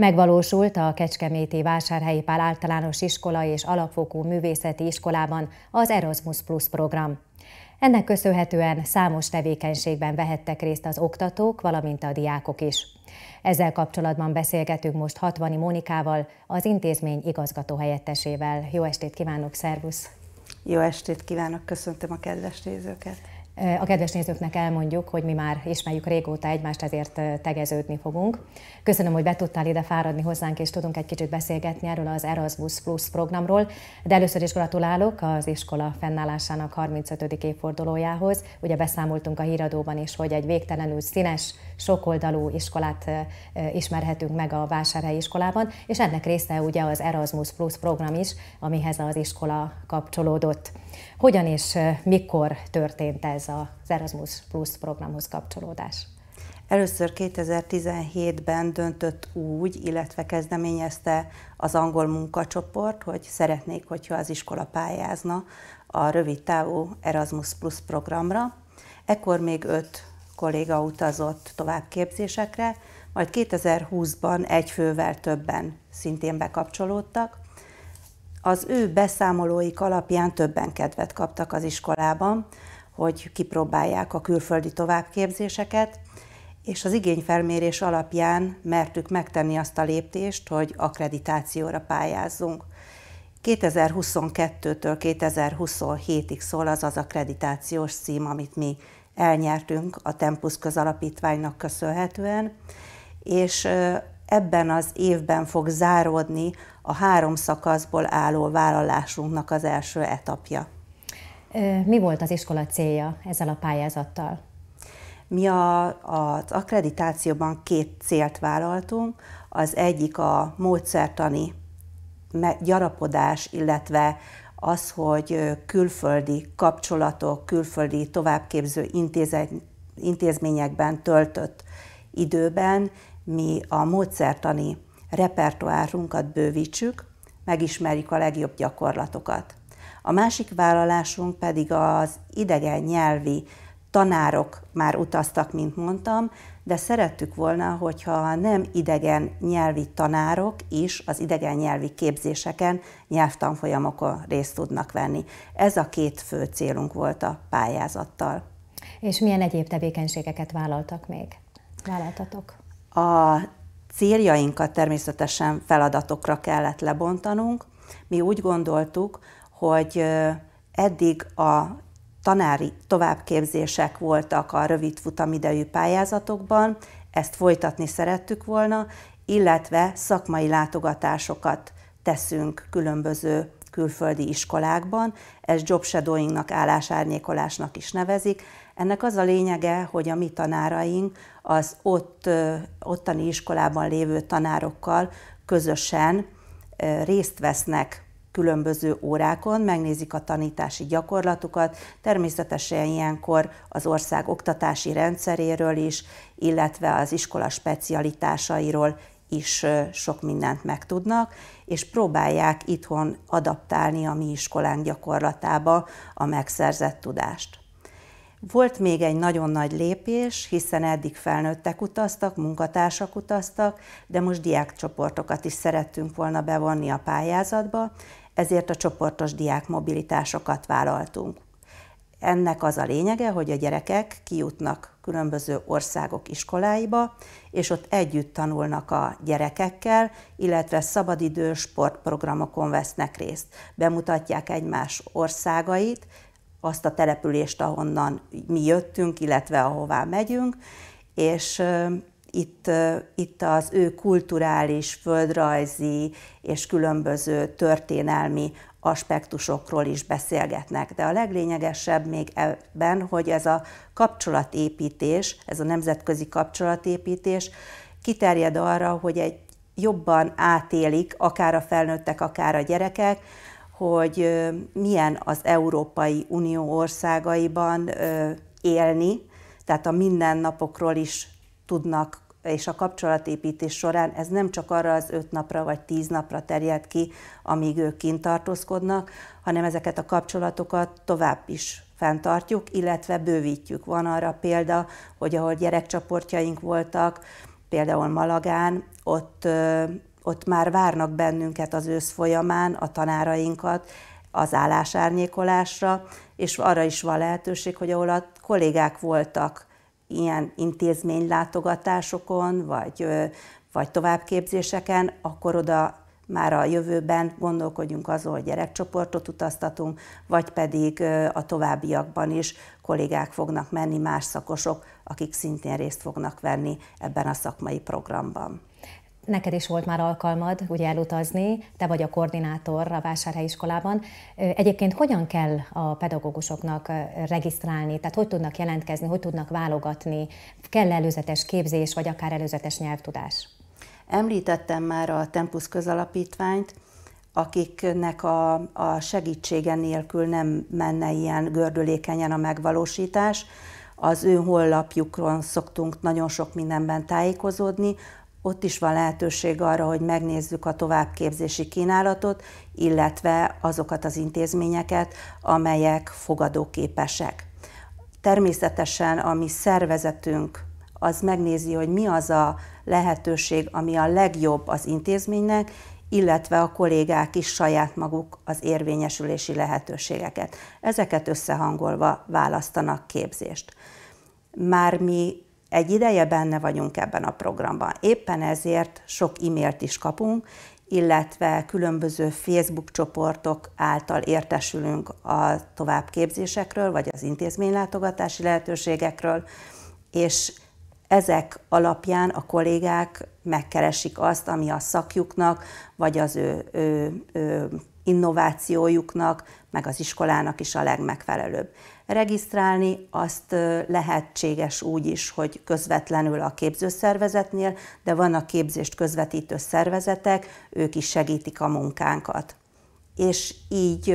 Megvalósult a Kecskeméti Vásárhelyi Pál általános iskola és alapfokú művészeti iskolában az Erasmus Plus program. Ennek köszönhetően számos tevékenységben vehettek részt az oktatók, valamint a diákok is. Ezzel kapcsolatban beszélgetünk most Hatvani Mónikával, az intézmény igazgatóhelyettesével. Jó estét kívánok, szervusz! Jó estét kívánok, köszöntöm a kedves nézőket! A kedves nézőknek elmondjuk, hogy mi már ismerjük régóta egymást, ezért tegeződni fogunk. Köszönöm, hogy be tudtál ide fáradni hozzánk, és tudunk egy kicsit beszélgetni erről az Erasmus Plus programról, de először is gratulálok az iskola fennállásának 35. évfordulójához. Ugye beszámoltunk a híradóban is, hogy egy végtelenül színes, sokoldalú iskolát ismerhetünk meg a Vásárhelyi iskolában, és ennek része ugye az Erasmus Plus program is, amihez az iskola kapcsolódott. Hogyan és mikor történt ez az Erasmus Plus programhoz kapcsolódás. Először 2017-ben döntött úgy, illetve kezdeményezte az angol munkacsoport, hogy szeretnék, hogyha az iskola pályázna a rövid távú Erasmus Plus programra. Ekkor még öt kolléga utazott továbbképzésekre, majd 2020-ban egy fővel többen szintén bekapcsolódtak. Az ő beszámolóik alapján többen kedvet kaptak az iskolában, hogy kipróbálják a külföldi továbbképzéseket, és az igényfelmérés alapján mertük megtenni azt a lépést, hogy akkreditációra pályázzunk. 2022-től 2027-ig szól az az akkreditációs cím, amit mi elnyertünk a Tempus közalapítványnak köszönhetően, és ebben az évben fog záródni a három szakaszból álló vállalásunknak az első etapja. Mi volt az iskola célja ezzel a pályázattal? Mi a, az akkreditációban két célt vállaltunk. Az egyik a módszertani gyarapodás, illetve az, hogy külföldi kapcsolatok, külföldi továbbképző intézményekben töltött időben mi a módszertani repertoárunkat bővítsük, megismerjük a legjobb gyakorlatokat. A másik vállalásunk pedig az idegen nyelvi tanárok már utaztak, mint mondtam, de szerettük volna, hogyha nem idegen nyelvi tanárok is az idegen nyelvi képzéseken, nyelvtanfolyamokon részt tudnak venni. Ez a két fő célunk volt a pályázattal. És milyen egyéb tevékenységeket vállaltak még? Vállaltatok? A céljainkat természetesen feladatokra kellett lebontanunk. Mi úgy gondoltuk, hogy eddig a tanári továbbképzések voltak a rövid futamidejű pályázatokban, ezt folytatni szerettük volna, illetve szakmai látogatásokat teszünk különböző külföldi iskolákban, ez job shadowingnak, állásárnyékolásnak is nevezik. Ennek az a lényege, hogy a mi tanáraink az ott, ottani iskolában lévő tanárokkal közösen részt vesznek különböző órákon, megnézik a tanítási gyakorlatukat, természetesen ilyenkor az ország oktatási rendszeréről is, illetve az iskola specialitásairól is sok mindent megtudnak, és próbálják itthon adaptálni a mi iskolánk gyakorlatába a megszerzett tudást. Volt még egy nagyon nagy lépés, hiszen eddig felnőttek utaztak, munkatársak utaztak, de most diákcsoportokat is szerettünk volna bevonni a pályázatba, ezért a csoportos diákmobilitásokat vállaltunk. Ennek az a lényege, hogy a gyerekek kijutnak különböző országok iskoláiba, és ott együtt tanulnak a gyerekekkel, illetve szabadidős sportprogramokon vesznek részt. Bemutatják egymás országait, azt a települést, ahonnan mi jöttünk, illetve ahová megyünk, és itt, itt az ő kulturális, földrajzi és különböző történelmi aspektusokról is beszélgetnek. De a leglényegesebb még ebben, hogy ez a kapcsolatépítés, ez a nemzetközi kapcsolatépítés kiterjed arra, hogy egy jobban átélik akár a felnőttek, akár a gyerekek, hogy milyen az Európai Unió országaiban élni, tehát a mindennapokról is tudnak, és a kapcsolatépítés során ez nem csak arra az öt napra vagy tíz napra terjed ki, amíg ők kint tartózkodnak, hanem ezeket a kapcsolatokat tovább is fenntartjuk, illetve bővítjük. Van arra példa, hogy ahol gyerekcsoportjaink voltak, például Malagán, ott ott már várnak bennünket az ősz folyamán, a tanárainkat, az állásárnyékolásra, és arra is van lehetőség, hogy ahol a kollégák voltak ilyen intézménylátogatásokon, vagy, vagy továbbképzéseken, akkor oda már a jövőben gondolkodjunk azon, hogy gyerekcsoportot utaztatunk, vagy pedig a továbbiakban is kollégák fognak menni, más szakosok, akik szintén részt fognak venni ebben a szakmai programban neked is volt már alkalmad ugye elutazni, te vagy a koordinátor a vásárhelyiskolában. Egyébként hogyan kell a pedagógusoknak regisztrálni, tehát hogy tudnak jelentkezni, hogy tudnak válogatni, kell előzetes képzés, vagy akár előzetes nyelvtudás? Említettem már a Tempus közalapítványt, akiknek a, a segítsége nélkül nem menne ilyen gördülékenyen a megvalósítás. Az ő honlapjukon szoktunk nagyon sok mindenben tájékozódni, ott is van lehetőség arra, hogy megnézzük a továbbképzési kínálatot, illetve azokat az intézményeket, amelyek fogadóképesek. Természetesen a mi szervezetünk az megnézi, hogy mi az a lehetőség, ami a legjobb az intézménynek, illetve a kollégák is saját maguk az érvényesülési lehetőségeket. Ezeket összehangolva választanak képzést. Már mi egy ideje benne vagyunk ebben a programban. Éppen ezért sok e-mailt is kapunk, illetve különböző Facebook csoportok által értesülünk a továbbképzésekről, vagy az intézménylátogatási lehetőségekről, és ezek alapján a kollégák megkeresik azt, ami a szakjuknak, vagy az ő, ő, ő innovációjuknak, meg az iskolának is a legmegfelelőbb. Regisztrálni azt lehetséges úgy is, hogy közvetlenül a képzőszervezetnél, de vannak képzést közvetítő szervezetek, ők is segítik a munkánkat és így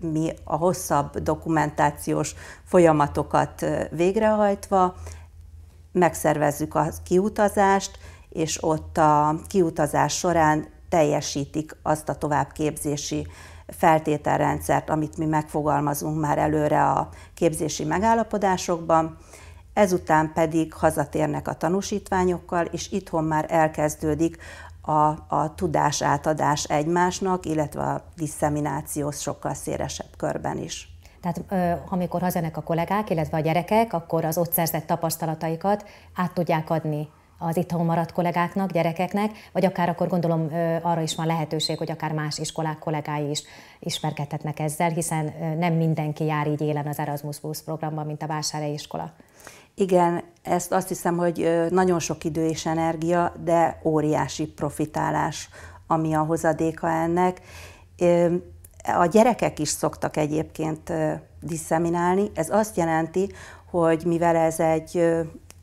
mi a hosszabb dokumentációs folyamatokat végrehajtva megszervezzük a kiutazást, és ott a kiutazás során teljesítik azt a továbbképzési feltételrendszert, amit mi megfogalmazunk már előre a képzési megállapodásokban, ezután pedig hazatérnek a tanúsítványokkal, és itthon már elkezdődik a, a tudás átadás egymásnak, illetve a disszemináció sokkal szélesebb körben is. Tehát amikor hazanek a kollégák, illetve a gyerekek, akkor az ott szerzett tapasztalataikat át tudják adni az itthon maradt kollégáknak, gyerekeknek, vagy akár akkor gondolom arra is van lehetőség, hogy akár más iskolák kollégái is ismerkedhetnek ezzel, hiszen nem mindenki jár így élen az Erasmus Plus programban, mint a Vásárai iskola. Igen, ezt azt hiszem, hogy nagyon sok idő és energia, de óriási profitálás, ami a hozadéka ennek. A gyerekek is szoktak egyébként disszeminálni. Ez azt jelenti, hogy mivel ez egy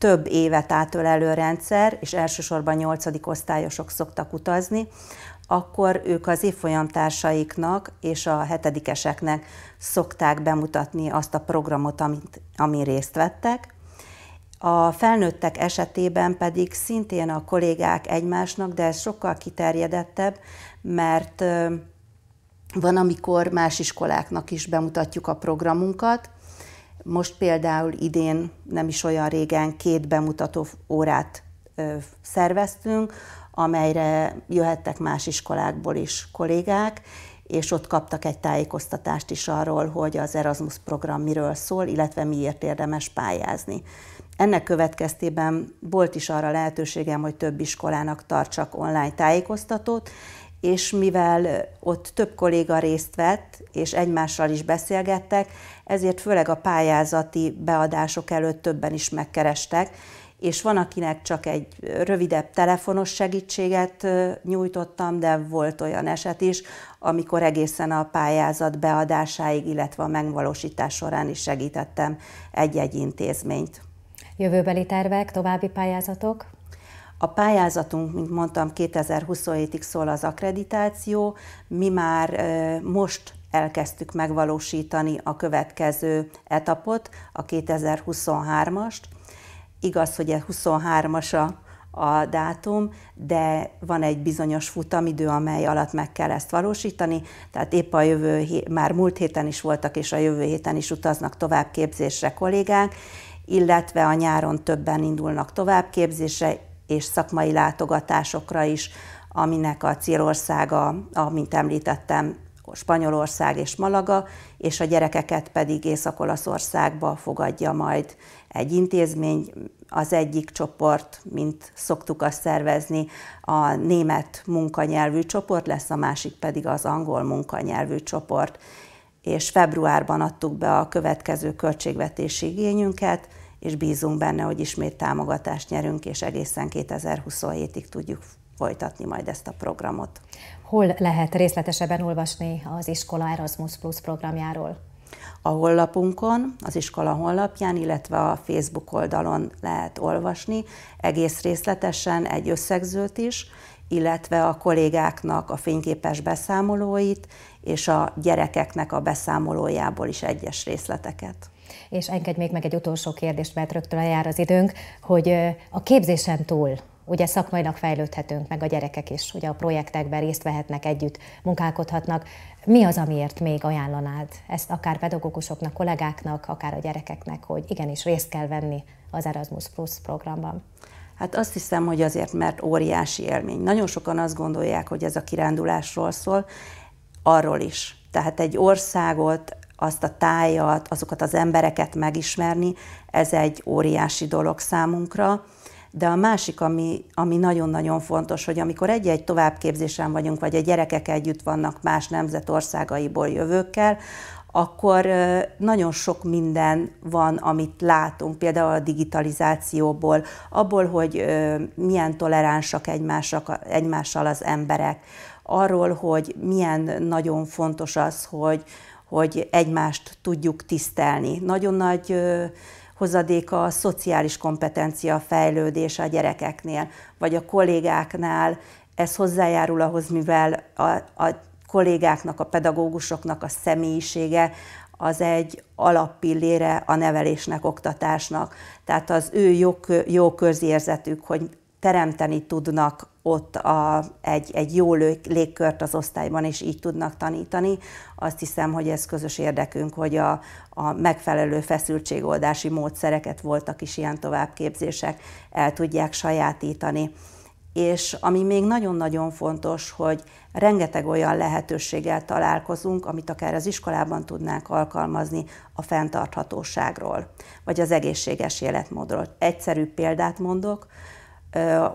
több évet átölelő rendszer, és elsősorban 8. osztályosok szoktak utazni, akkor ők az évfolyamtársaiknak és a hetedikeseknek szokták bemutatni azt a programot, amit, amin részt vettek. A felnőttek esetében pedig szintén a kollégák egymásnak, de ez sokkal kiterjedettebb, mert van, amikor más iskoláknak is bemutatjuk a programunkat, most például idén nem is olyan régen két bemutató órát szerveztünk, amelyre jöhettek más iskolákból is kollégák, és ott kaptak egy tájékoztatást is arról, hogy az Erasmus program miről szól, illetve miért érdemes pályázni. Ennek következtében volt is arra lehetőségem, hogy több iskolának tartsak online tájékoztatót, és mivel ott több kolléga részt vett, és egymással is beszélgettek, ezért főleg a pályázati beadások előtt többen is megkerestek, és van, akinek csak egy rövidebb telefonos segítséget nyújtottam, de volt olyan eset is, amikor egészen a pályázat beadásáig, illetve a megvalósítás során is segítettem egy-egy intézményt. Jövőbeli tervek, további pályázatok? A pályázatunk, mint mondtam, 2027-ig szól az akkreditáció, mi már most elkezdtük megvalósítani a következő etapot, a 2023-ast. Igaz, hogy a 23-as a a dátum, de van egy bizonyos futamidő, amely alatt meg kell ezt valósítani, tehát épp a jövő, már múlt héten is voltak, és a jövő héten is utaznak továbbképzésre kollégák, illetve a nyáron többen indulnak továbbképzésre, és szakmai látogatásokra is, aminek a célországa, amint említettem, Spanyolország és Malaga, és a gyerekeket pedig Észak-Olaszországba fogadja majd egy intézmény. Az egyik csoport, mint szoktuk azt szervezni, a német munkanyelvű csoport lesz, a másik pedig az angol munkanyelvű csoport. És februárban adtuk be a következő költségvetési igényünket, és bízunk benne, hogy ismét támogatást nyerünk, és egészen 2027-ig tudjuk folytatni majd ezt a programot. Hol lehet részletesebben olvasni az iskola Erasmus Plus programjáról? A honlapunkon, az iskola honlapján, illetve a Facebook oldalon lehet olvasni egész részletesen, egy összegzőt is, illetve a kollégáknak a fényképes beszámolóit, és a gyerekeknek a beszámolójából is egyes részleteket. És engedj még meg egy utolsó kérdést, mert rögtön eljár az időnk, hogy a képzésen túl ugye szakmainak fejlődhetünk, meg a gyerekek is, ugye a projektekben részt vehetnek együtt, munkálkodhatnak. Mi az, amiért még ajánlanád ezt akár pedagógusoknak, kollégáknak, akár a gyerekeknek, hogy igenis részt kell venni az Erasmus Plus programban? Hát azt hiszem, hogy azért, mert óriási élmény. Nagyon sokan azt gondolják, hogy ez a kirándulásról szól, arról is. Tehát egy országot, azt a tájat, azokat az embereket megismerni, ez egy óriási dolog számunkra. De a másik, ami, ami nagyon-nagyon fontos, hogy amikor egy-egy továbbképzésen vagyunk, vagy a gyerekek együtt vannak más nemzetországaiból jövőkkel, akkor nagyon sok minden van, amit látunk, például a digitalizációból, abból, hogy milyen toleránsak egymással az emberek, arról, hogy milyen nagyon fontos az, hogy, hogy egymást tudjuk tisztelni. Nagyon nagy hozadéka a szociális kompetencia fejlődése a gyerekeknél, vagy a kollégáknál. Ez hozzájárul ahhoz, mivel a, a kollégáknak, a pedagógusoknak a személyisége az egy alappillére a nevelésnek, oktatásnak. Tehát az ő jó, jó közérzetük, hogy teremteni tudnak ott a, egy, egy jó légkört az osztályban, és így tudnak tanítani. Azt hiszem, hogy ez közös érdekünk, hogy a, a megfelelő feszültségoldási módszereket, voltak is ilyen továbbképzések, el tudják sajátítani és ami még nagyon-nagyon fontos, hogy rengeteg olyan lehetőséggel találkozunk, amit akár az iskolában tudnánk alkalmazni a fenntarthatóságról, vagy az egészséges életmódról. Egyszerű példát mondok,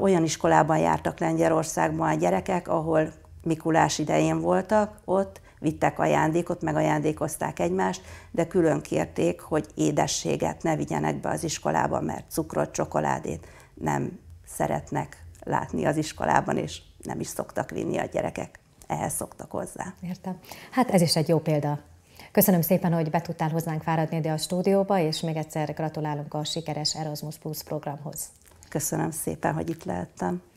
olyan iskolában jártak Lengyelországban a gyerekek, ahol Mikulás idején voltak ott, vittek ajándékot, meg ajándékozták egymást, de külön kérték, hogy édességet ne vigyenek be az iskolába, mert cukrot, csokoládét nem szeretnek látni az iskolában, és nem is szoktak vinni a gyerekek. Ehhez szoktak hozzá. Értem. Hát ez is egy jó példa. Köszönöm szépen, hogy be tudtál hozzánk fáradni ide a stúdióba, és még egyszer gratulálunk a sikeres Erasmus Plus programhoz. Köszönöm szépen, hogy itt lehettem.